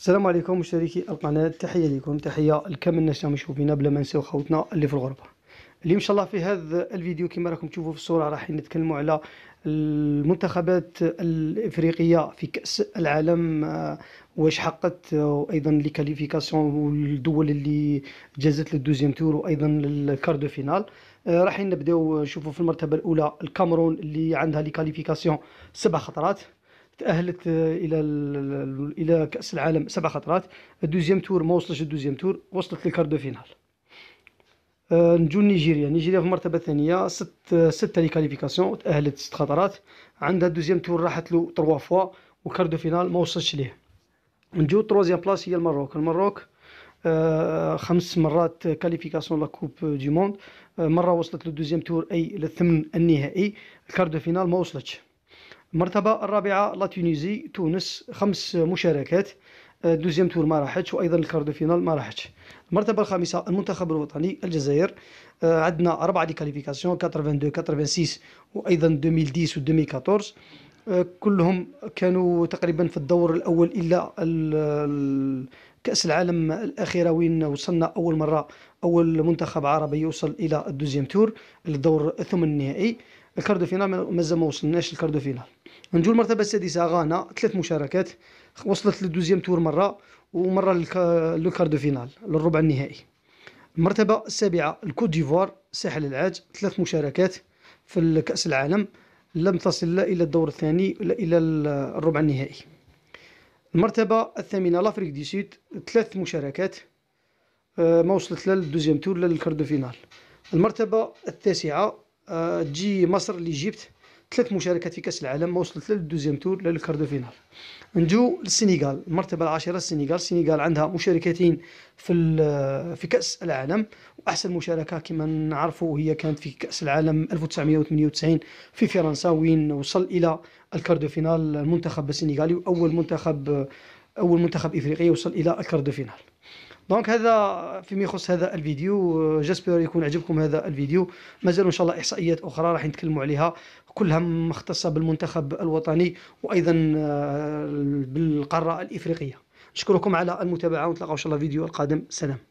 السلام عليكم مشتركي القناة تحية لكم تحية لكامل الناس اللي مشوفينا بلا ما نساو خوتنا اللي في الغربة اليوم ان شاء الله في هذا الفيديو كما راكم تشوفوا في الصوره راح نتكلموا على المنتخبات الافريقيه في كاس العالم آه، واش حققت وايضا آه، لي كاليفيكاسيون والدول اللي جازت للدوزيام تور وايضا للكاردو فينال آه، راح نبداو نشوفوا في المرتبه الاولى الكاميرون اللي عندها لي كاليفيكاسيون سبع خطرات تاهلت الى الى كاس العالم سبع خطرات الدوزيام تور ما وصلش الدوزيام تور وصلت للكاردو فينال آه، نجو نيجيريا نيجيريا في المرتبه الثانيه ست ست لي كاليفيكاسيون تاهلت ست خطرات عندها دوزيام تور راحت له تروا فوا وكاردو فينال ما وصلش ليه نجو تروزيام بلاص هي المروك المروك آه، خمس مرات كاليفيكاسيون لا كوب دي موند آه، مره وصلت للدوزيام تور اي للثمن النهائي الكاردو فينال ما وصلتش المرتبه الرابعه لا تونيزي تونس خمس مشاركات آه، دوزيام تور ما راحتش وايضا الكاردو فينال ما راحتش المرتبه الخامسه المنتخب الوطني الجزائر آه، عندنا اربعه دي كاليفيكاسيون 82 86 وايضا 2010 و 2014 كلهم كانوا تقريبا في الدور الاول الا كاس العالم الاخيره وين وصلنا اول مره اول منتخب عربي يوصل الى الدوزيام تور للدور الثمن النهائي الكاردو فينال مازال ما وصلناش الكاردو فينال نجو المرتبه السادسه غانا ثلاث مشاركات وصلت للدوزيام تور مره ومره لو كار دو فينال للربع النهائي المرتبه السابعه الكوت ديفوار ساحل العاج ثلاث مشاركات في كاس العالم لم تصل لا الى الدور الثاني الى الربع النهائي المرتبه الثامنه لافريك دي سود ثلاث مشاركات آه، ما وصلت لا للدوزيام تور لا للكاردو فينال المرتبه التاسعه تجي آه، مصر ليجيبت ثلاث مشاركات في كاس العالم ما وصلت لا للدوزيام تور لا للكاردو فينال نجو للسنغال المرتبه العاشره السنغال السنغال عندها مشاركتين في في كاس العالم واحسن مشاركه كما نعرفوا هي كانت في كاس العالم 1998 في فرنسا وين وصل الى الكاردو فينال المنتخب السنغالي واول منتخب اول منتخب افريقي وصل الى الكاردو فينال دونك هذا فيما يخص هذا الفيديو آه، جاسبر يكون عجبكم هذا الفيديو مازال ان شاء الله احصائيات اخرى راح نتكلموا عليها كلها مختصه بالمنتخب الوطني وايضا آه، بالقاره الافريقيه نشكركم على المتابعه ونتلاقاو ان شاء الله فيديو القادم سلام